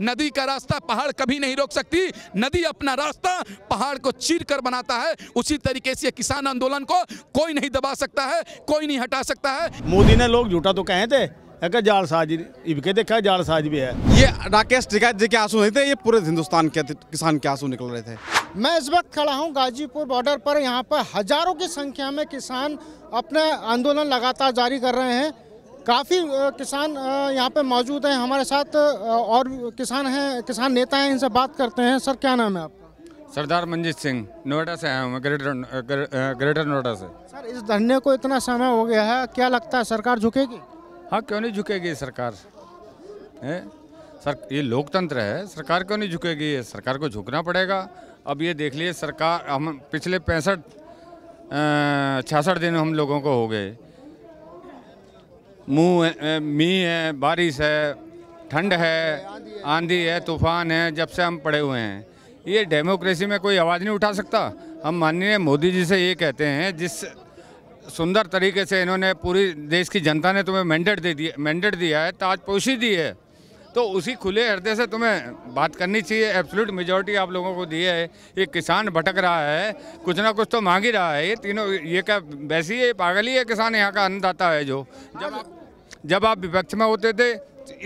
नदी का रास्ता पहाड़ कभी नहीं रोक सकती नदी अपना रास्ता पहाड़ को चीर कर बनाता है उसी तरीके से किसान आंदोलन को कोई नहीं दबा सकता है कोई नहीं हटा सकता है मोदी ने लोग झूठा तो कहे थे जालसाज इबके देखा साज भी है ये राकेश टिकायत जी के आंसू नहीं थे ये पूरे हिंदुस्तान के किसान के आंसू निकल रहे थे मैं इस वक्त खड़ा हूँ गाजीपुर बॉर्डर पर यहाँ पर हजारों की संख्या में किसान अपना आंदोलन लगातार जारी कर रहे हैं काफ़ी किसान यहाँ पे मौजूद हैं हमारे साथ और किसान हैं किसान नेता हैं इनसे बात करते हैं सर क्या नाम है आपका सरदार मंजीत सिंह नोएडा से आया हूँ ग्रेटर ग्रेटर नोएडा से सर इस धरने को इतना समय हो गया है क्या लगता है सरकार झुकेगी हाँ क्यों नहीं झुकेगी सरकार है सर ये लोकतंत्र है सरकार क्यों नहीं झुकेगी सरकार को झुकना पड़ेगा अब ये देख लिए सरकार हम पिछले पैंसठ छियासठ दिन हम लोगों को हो गए मुँह मी है बारिश है ठंड है आंधी है तूफान है जब से हम पड़े हुए हैं ये डेमोक्रेसी में कोई आवाज़ नहीं उठा सकता हम माननीय मोदी जी से ये कहते हैं जिस सुंदर तरीके से इन्होंने पूरी देश की जनता ने तुम्हें मैंडेट दे दिया मैंडेट दिया है ताजपोशी दी है तो उसी खुले हृदय से तुम्हें बात करनी चाहिए एब्सोल्यूट मेजोरिटी आप लोगों को दी है ये किसान भटक रहा है कुछ ना कुछ तो मांग ही रहा है ये तीनों ये क्या वैसी है पागल ही है किसान यहाँ का अन्नदाता है जो जब आप जब आप विपक्ष में होते थे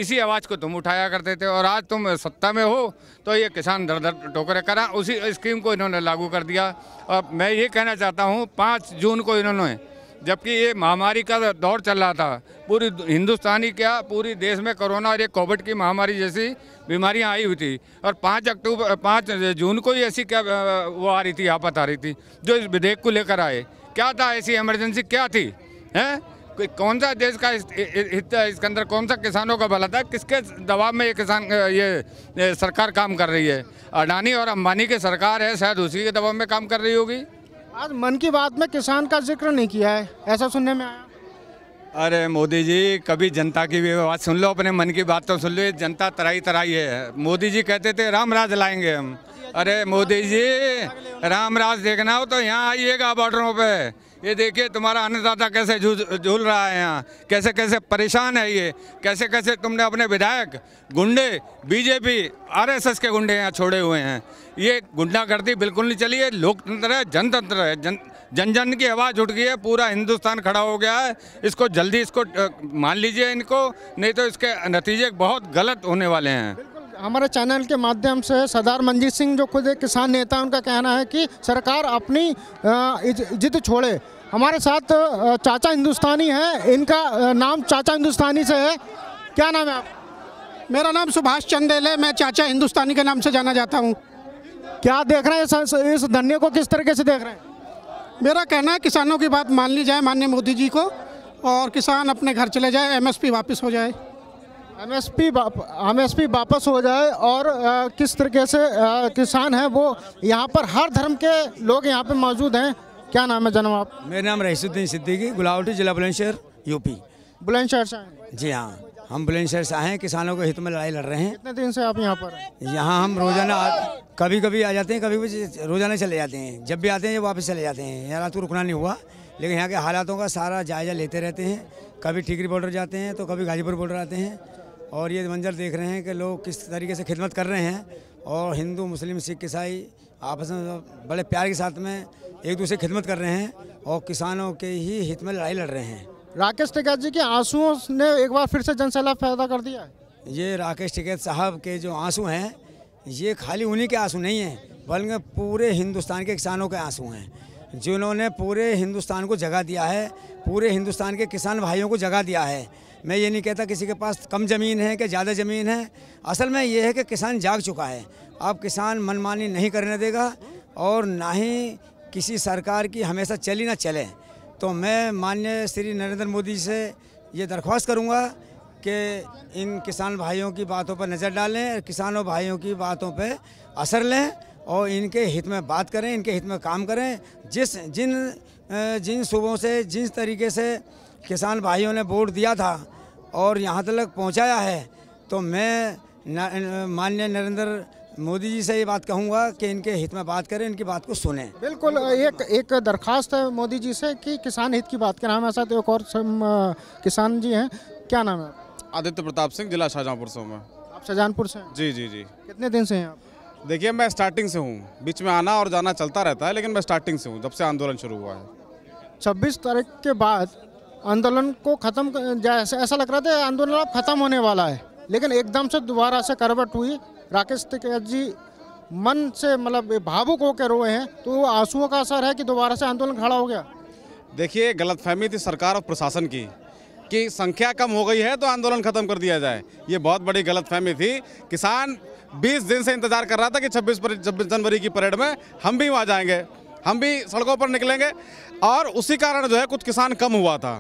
इसी आवाज़ को तुम उठाया करते थे और आज तुम सत्ता में हो तो ये किसान दर दर टोकरे करा उसी स्कीम को इन्होंने लागू कर दिया और मैं ये कहना चाहता हूँ पाँच जून को इन्होंने जबकि ये महामारी का दौर चल रहा था पूरी हिंदुस्तानी क्या पूरी देश में कोरोना और ये कोविड की महामारी जैसी बीमारियां आई हुई थी और पाँच अक्टूबर पाँच जून को ही ऐसी क्या वो आ रही थी आपत आ रही थी जो इस विधेयक को लेकर आए क्या था ऐसी इमरजेंसी क्या थी हैं कौन सा देश का हित इसके अंदर कौन सा किसानों का भला था किसके दबाव में ये किसान ये सरकार काम कर रही है अडानी और अंबानी की सरकार है शायद उसी के दबाव में काम कर रही होगी आज मन की बात में किसान का जिक्र नहीं किया है ऐसा सुनने में आया अरे मोदी जी कभी जनता की भी बात सुन लो अपने मन की बात तो सुन लो जनता तराई तराई है मोदी जी कहते थे राम राज लाएंगे हम अरे मोदी जी राम राज देखना हो तो यहाँ आइएगा बॉर्डरों पे ये देखिए तुम्हारा अन्नदाता कैसे झूल रहा है यहाँ कैसे कैसे परेशान है ये कैसे कैसे तुमने अपने विधायक गुंडे बीजेपी आरएसएस के गुंडे यहाँ छोड़े हुए हैं ये गुंडागर्दी बिल्कुल नहीं चली है लोकतंत्र है जनतंत्र है जन जन जन की आवाज़ उठ गई है पूरा हिंदुस्तान खड़ा हो गया है इसको जल्दी इसको मान लीजिए इनको नहीं तो इसके नतीजे बहुत गलत होने वाले हैं हमारे चैनल के माध्यम से सरदार मंजीत सिंह जो खुद एक किसान नेता उनका कहना है कि सरकार अपनी जिद छोड़े हमारे साथ चाचा हिंदुस्तानी है इनका नाम चाचा हिंदुस्तानी से है क्या नाम है आप मेरा नाम सुभाष चंदेल है मैं चाचा हिंदुस्तानी के नाम से जाना जाता हूँ क्या देख रहे हैं इस धन्य को किस तरीके से देख रहे हैं मेरा कहना है किसानों की बात मान ली जाए माननीय मोदी जी को और किसान अपने घर चले जाए एमएसपी वापस हो जाए एमएसपी एमएसपी वापस हो जाए और आ, किस तरीके से आ, किसान हैं वो यहाँ पर हर धर्म के लोग यहाँ पे मौजूद हैं क्या नाम है जनाब आप मेरा नाम रहीसुद्दीन सिद्दीकी गुलावटी जिला बुलंदशहर यूपी बुलंदशहर से जी हाँ हम बुलंदशहर से आए हैं किसानों के हित में लड़ाई लड़ रहे हैं कितने दिन से आप यहाँ पर यहाँ हम रोजाना कभी कभी आ जाते हैं कभी कभी रोजाना चले जाते हैं जब भी आते हैं वापस चले जाते हैं यहाँ तो रुकना नहीं हुआ लेकिन यहाँ के हालातों का सारा जायजा लेते रहते हैं कभी ठीकरी बॉर्डर जाते हैं तो कभी गाजीपुर बॉर्डर आते हैं और ये मंजर देख रहे हैं कि लोग किस तरीके से खिदमत कर रहे हैं और हिंदू मुस्लिम सिख ईसाई आपस में बड़े प्यार के साथ में एक दूसरे खिदमत कर रहे हैं और किसानों के ही हित में लड़ाई लड़ रहे हैं राकेश टिकैत जी के आंसुओं ने एक बार फिर से जनसैलाब पैदा कर दिया ये राकेश टिकैत साहब के जो आंसू हैं ये खाली उन्हीं के आंसू नहीं हैं बल्कि पूरे हिंदुस्तान के किसानों के आंसू हैं जिन्होंने पूरे हिंदुस्तान को जगह दिया है पूरे हिंदुस्तान के किसान भाइयों को जगह दिया है मैं ये नहीं कहता किसी के पास कम ज़मीन है कि ज़्यादा ज़मीन है असल में ये है कि किसान जाग चुका है अब किसान मनमानी नहीं करने देगा और ना ही किसी सरकार की हमेशा चली ना चले तो मैं माननीय श्री नरेंद्र मोदी से ये दरख्वास्त करूँगा कि इन किसान भाइयों की बातों पर नज़र डालें किसानों भाइयों की बातों पर असर लें और इनके हित में बात करें इनके हित में काम करें जिस जिन जिन सुबहों से जिस तरीके से किसान भाइयों ने वोट दिया था और यहाँ तक पहुँचाया है तो मैं माननीय नरेंद्र मोदी जी से ये बात कहूँगा कि इनके हित में बात करें इनकी बात को सुने बिल्कुल एक एक दरखास्त है मोदी जी से कि किसान हित की बात करें हमारे हाँ, साथ एक और किसान जी हैं क्या नाम है आदित्य प्रताप सिंह जिला शाहजहाँपुर से हूँ मैं आप शाहजहाँपुर से जी जी जी कितने दिन से हैं आप देखिए मैं स्टार्टिंग से हूँ बीच में आना और जाना चलता रहता है लेकिन मैं स्टार्टिंग से हूँ जब से आंदोलन शुरू हुआ है 26 तारीख के बाद आंदोलन को ख़त्म जैसे ऐसा लग रहा था आंदोलन अब ख़त्म होने वाला है लेकिन एकदम से दोबारा से करवट हुई राकेश टिकैत जी मन से मतलब भावुक होकर रोए हैं तो वो आंसुओं का असर है कि दोबारा से आंदोलन खड़ा हो गया देखिए गलतफहमी थी सरकार और प्रशासन की कि संख्या कम हो गई है तो आंदोलन खत्म कर दिया जाए ये बहुत बड़ी गलतफहमी थी किसान 20 दिन से इंतजार कर रहा था कि 26 26 जनवरी की परेड में हम भी वहाँ जाएंगे हम भी सड़कों पर निकलेंगे और उसी कारण जो है कुछ किसान कम हुआ था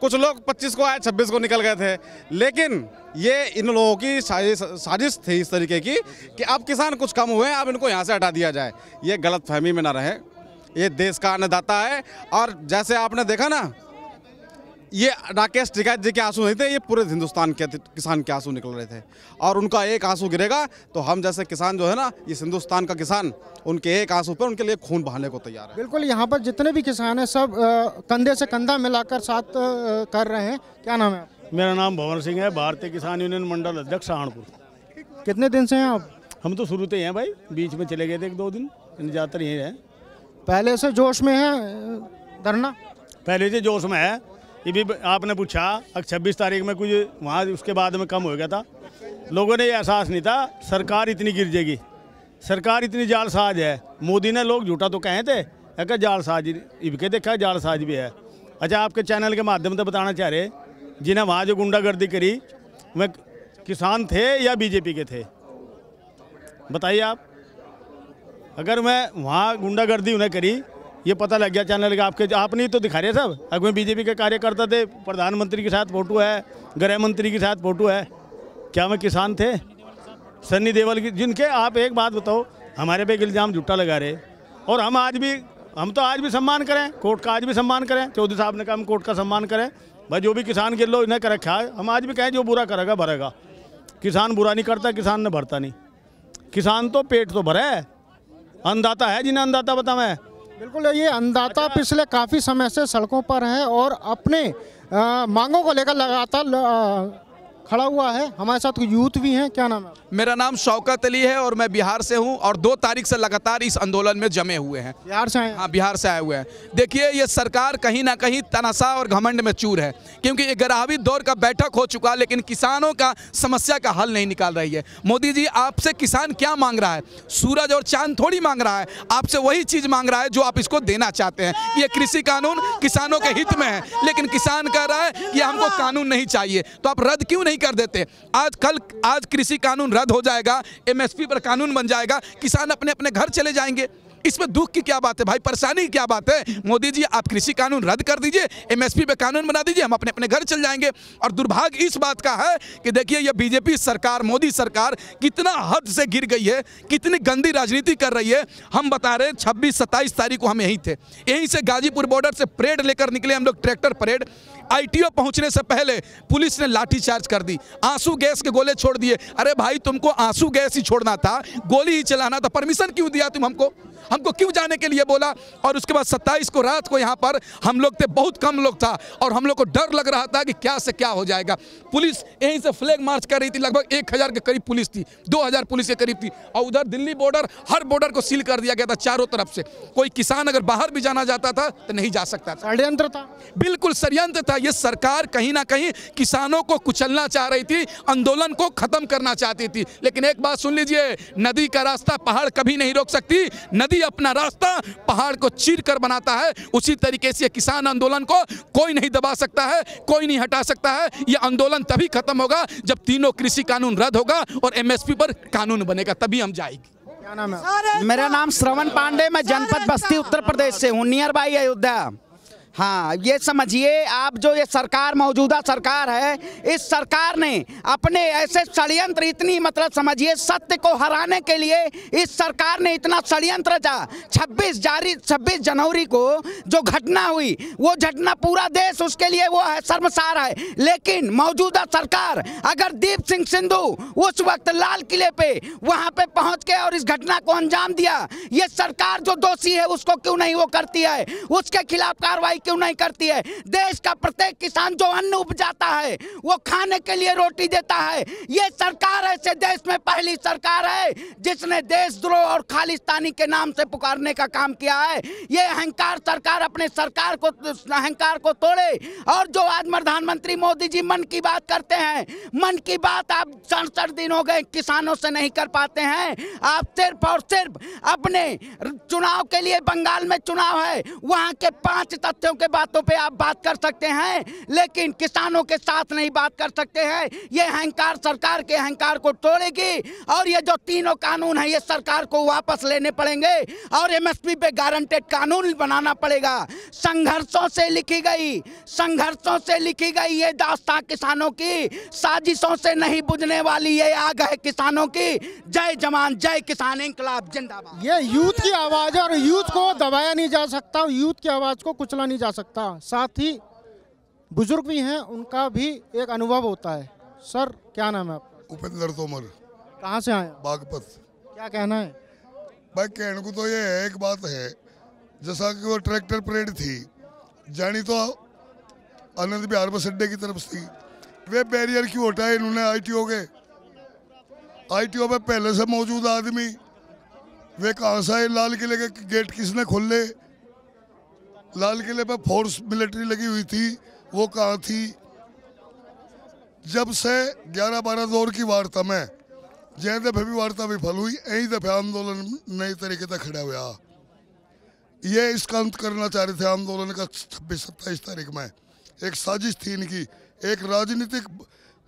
कुछ लोग 25 को आए 26 को निकल गए थे लेकिन ये इन लोगों की साजिश साजिश थी इस तरीके की कि अब किसान कुछ कम हुए हैं अब इनको यहाँ से हटा दिया जाए ये गलत फहमी में ना रहे ये देश का अन्नदाता है और जैसे आपने देखा ना ये राकेश टिकैत जी के आंसू नहीं थे ये पूरे हिंदुस्तान के किसान के आंसू निकल रहे थे और उनका एक आंसू गिरेगा तो हम जैसे किसान जो है ना इस हिंदुस्तान का किसान उनके एक आंसू पर उनके लिए खून बहाने को तैयार है बिल्कुल यहाँ पर जितने भी किसान हैं सब कंधे से कंधा मिलाकर साथ कर रहे हैं क्या नाम है मेरा नाम भवन सिंह है भारतीय किसान यूनियन मंडल अध्यक्ष सहारनपुर कितने दिन से हैं आप हम तो शुरू से हैं भाई बीच में चले गए थे एक दो दिन ज़्यादातर यहीं हैं पहले से जोश में है धरना पहले से जोश में है ये भी आपने पूछा अब छब्बीस तारीख में कुछ वहाँ उसके बाद में कम हो गया था लोगों ने ये एहसास नहीं था सरकार इतनी गिर जाएगी सरकार इतनी जालसाज है मोदी ने लोग झूठा तो कहे थे एक जालसाज इबके देखा जालसाज भी है अच्छा आपके चैनल के माध्यम से बताना चाह रहे जिन्हें वहाँ जो गुंडागर्दी करी वह किसान थे या बीजेपी के थे बताइए आप अगर मैं वहाँ गुंडागर्दी उन्हें करी ये पता लग गया चैनल का आपके आप नहीं तो दिखा रहे सब अगुए बीजेपी के कार्यकर्ता थे प्रधानमंत्री के साथ फोटो है गृह मंत्री के साथ फोटो है क्या वे किसान थे सन्नी देवल की जिनके आप एक बात बताओ हमारे पे इल्ज़ाम झूठा लगा रहे और हम आज भी हम तो आज भी सम्मान करें कोर्ट का आज भी सम्मान करें चौधरी साहब ने कहा हम कोर्ट का सम्मान करें भाई जो भी किसान के लो इन्हें कर रखा है हम आज भी कहें जो बुरा करेगा भरेगा किसान बुरा नहीं करता किसान ने भरता नहीं किसान तो पेट तो भरा है अन्नदाता है जिन्हें अन्नदाता बता मैं बिल्कुल ये अंदाता अच्छा। पिछले काफ़ी समय से सड़कों पर है और अपने आ, मांगों को लेकर लगातार खड़ा हुआ है हमारे साथ यूथ भी हैं क्या नाम है मेरा नाम शौकत अली है और मैं बिहार से हूँ और दो तारीख से लगातार इस आंदोलन में जमे हुए हैं बिहार से आए हाँ बिहार से आए हुए हैं देखिए ये सरकार कहीं ना कहीं तनासा और घमंड में चूर है क्योंकि ये ग्राहवी दौर का बैठक हो चुका लेकिन किसानों का समस्या का हल नहीं निकाल रही है मोदी जी आपसे किसान क्या मांग रहा है सूरज और चांद थोड़ी मांग रहा है आपसे वही चीज़ मांग रहा है जो आप इसको देना चाहते हैं ये कृषि कानून किसानों के हित में है लेकिन किसान कह रहा है कि हमको कानून नहीं चाहिए तो आप रद्द क्यों नहीं नहीं कर देते आज कल आज कृषि कानून रद्द हो जाएगा एमएसपी पर कानून बन जाएगा किसान अपने अपने घर चले जाएंगे इसमें दुख की क्या बात है भाई परेशानी की क्या बात है मोदी जी आप कृषि कानून रद्द कर दीजिए एमएसपी पे कानून बना दीजिए हम अपने अपने घर चल जाएंगे और दुर्भाग्य इस बात का है कि देखिए ये बीजेपी सरकार मोदी सरकार कितना हद से गिर गई है कितनी गंदी राजनीति कर रही है हम बता रहे छब्बीस सत्ताईस तारीख को हम यहीं थे यहीं से गाजीपुर बॉर्डर से परेड लेकर निकले हम लोग ट्रैक्टर परेड आईटीओ पहुंचने से पहले पुलिस ने लाठीचार्ज कर दी आंसू गैस के गोले छोड़ दिए अरे भाई तुमको आंसू गैस ही छोड़ना था गोली ही चलाना था परमिशन क्यों दिया तुम हमको हमको क्यों जाने के लिए बोला और उसके बाद सत्ताईस को रात को यहाँ पर हम लोग थे बहुत कम लोग था और हम लोग को डर लग रहा था कि क्या से क्या हो जाएगा पुलिस यहीं से फ्लैग मार्च कर रही थी लगभग एक हज़ार के करीब पुलिस थी दो हज़ार पुलिस के करीब थी और उधर दिल्ली बॉर्डर हर बॉर्डर को सील कर दिया गया था चारों तरफ से कोई किसान अगर बाहर भी जाना जाता था तो नहीं जा सकता था षडयंत्र था बिल्कुल षडयंत्र था ये सरकार कहीं ना कहीं किसानों को कुचलना चाह रही थी आंदोलन को खत्म करना चाहती थी लेकिन एक बात सुन लीजिए नदी का रास्ता पहाड़ कभी नहीं रोक सकती नदी व्यक्ति अपना रास्ता पहाड़ को चीर कर बनाता है उसी तरीके से किसान आंदोलन को कोई नहीं दबा सकता है कोई नहीं हटा सकता है यह आंदोलन तभी खत्म होगा जब तीनों कृषि कानून रद्द होगा और एमएसपी पर कानून बनेगा तभी हम जाएगी क्या नाम है मेरा नाम श्रवण पांडे मैं जनपद बस्ती उत्तर प्रदेश से हूँ नियर बाई अयोध्या हाँ ये समझिए आप जो ये सरकार मौजूदा सरकार है इस सरकार ने अपने ऐसे षडयंत्र इतनी मतलब समझिए सत्य को हराने के लिए इस सरकार ने इतना षडयंत्र रचा छब्बीस जारी छब्बीस जनवरी को जो घटना हुई वो घटना पूरा देश उसके लिए वो है शर्मसार है लेकिन मौजूदा सरकार अगर दीप सिंह सिंधु उस वक्त लाल किले पे वहाँ पे पहुँच के और इस घटना को अंजाम दिया ये सरकार जो दोषी है उसको क्यों नहीं वो करती है उसके खिलाफ कार्रवाई क्यों नहीं करती है देश का प्रत्येक किसान जो अन्न उपजाता है वो खाने के लिए रोटी देता है ये सरकार ऐसे देश में पहली सरकार है जिसने देशद्रोह और खालिस्तानी के नाम से पुकारने का काम किया है ये अहंकार सरकार अपने सरकार को अहंकार को तोड़े और जो आज प्रधानमंत्री मोदी जी मन की बात करते हैं मन की बात आप सड़सठ दिन हो गए किसानों से नहीं कर पाते हैं आप सिर्फ और सिर्फ अपने चुनाव के लिए बंगाल में चुनाव है वहां के पांच तथ्यों किसानों के बातों पे आप बात कर सकते हैं लेकिन किसानों के साथ नहीं बात कर सकते हैं ये अहंकार सरकार के अहंकार को तोड़ेगी और ये जो तीनों कानून है ये सरकार को वापस लेने पड़ेंगे और एमएसपी पे गारंटेड कानून बनाना पड़ेगा संघर्षों से लिखी गई संघर्षों से लिखी गई ये दास्ता किसानों की साजिशों से नहीं बुझने वाली ये आग है किसानों की जय जवान जय किसान इंकलाब जिंदाबाद ये यूथ की आवाज है और यूथ को दबाया नहीं जा सकता यूथ की आवाज को कुचला नहीं जा जा सकता साथ ही बुजुर्ग भी हैं उनका भी एक अनुभव होता है सर क्या नाम है आपका उपेंद्र तोमर कहाँ से आए बागपत क्या कहना है भाई कहने को तो ये है एक बात है जैसा कि वो ट्रैक्टर परेड थी जानी तो आनंद बिहार बस अड्डे की तरफ थी वे बैरियर क्यों हटाए इन्होंने आईटीओ के आईटीओ पे पहले से मौजूद आदमी वे कहाँ से आए लाल किले के गेट किसने खोले लाल किले पर फोर्स मिलिट्री लगी हुई थी वो कहाँ थी जब से 11-12 दौर की वार्ता में जै दफे भी वार्ता विफल हुई यही दफे आंदोलन नए तरीके से खड़ा हुआ ये इसका अंत करना चाह रहे थे आंदोलन का छब्बीस सत्ताईस तारीख में एक साजिश थी इनकी एक राजनीतिक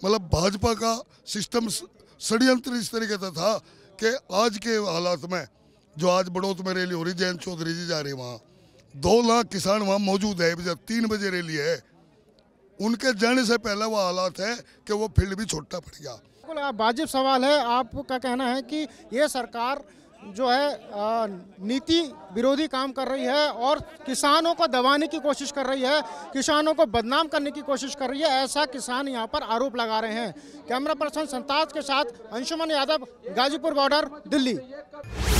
मतलब भाजपा का सिस्टम षडयंत्र इस तरीके से था कि आज के हालात में जो आज बड़ौत में रैली हो रही जयंत चौधरी जी जा हैं वहाँ दो लाख किसान वहाँ मौजूद है जब तीन बजे रैली है उनके जाने से पहले वो हालात है कि वो फील्ड भी छोटा पड़ गया बिल्कुल वाजिब सवाल है आपका कहना है कि ये सरकार जो है नीति विरोधी काम कर रही है और किसानों को दबाने की कोशिश कर रही है किसानों को बदनाम करने की कोशिश कर रही है ऐसा किसान यहाँ पर आरोप लगा रहे हैं कैमरा पर्सन संताज के साथ अंशुमन यादव गाजीपुर बॉर्डर दिल्ली